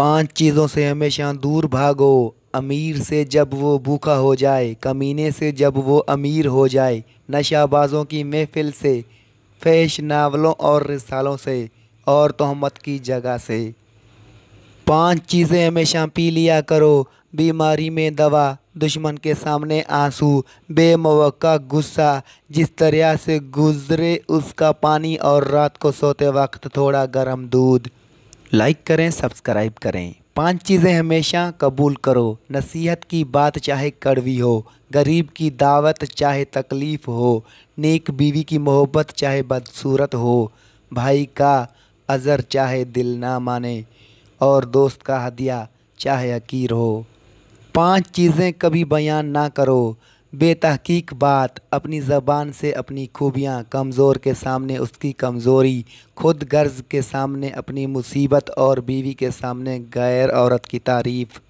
पांच चीज़ों से हमेशा दूर भागो अमीर से जब वो भूखा हो जाए कमीने से जब वो अमीर हो जाए नशाबाजों की महफिल से फैश नावलों और रिसालों से और तहमत की जगह से पांच चीज़ें हमेशा पी लिया करो बीमारी में दवा दुश्मन के सामने आंसू बेमौका गुस्सा जिस तरह से गुजरे उसका पानी और रात को सोते वक्त थोड़ा गर्म दूध लाइक करें सब्सक्राइब करें पांच चीज़ें हमेशा कबूल करो नसीहत की बात चाहे कड़वी हो गरीब की दावत चाहे तकलीफ़ हो नेक बीवी की मोहब्बत चाहे बदसूरत हो भाई का अज़र चाहे दिल ना माने और दोस्त का हदिया चाहे अकीर हो पांच चीज़ें कभी बयान ना करो बेतहकीक बात अपनी ज़बान से अपनी खूबियाँ कमज़ोर के सामने उसकी कमज़ोरी खुद गर्ज के सामने अपनी मुसीबत और बीवी के सामने गैर औरत की तारीफ़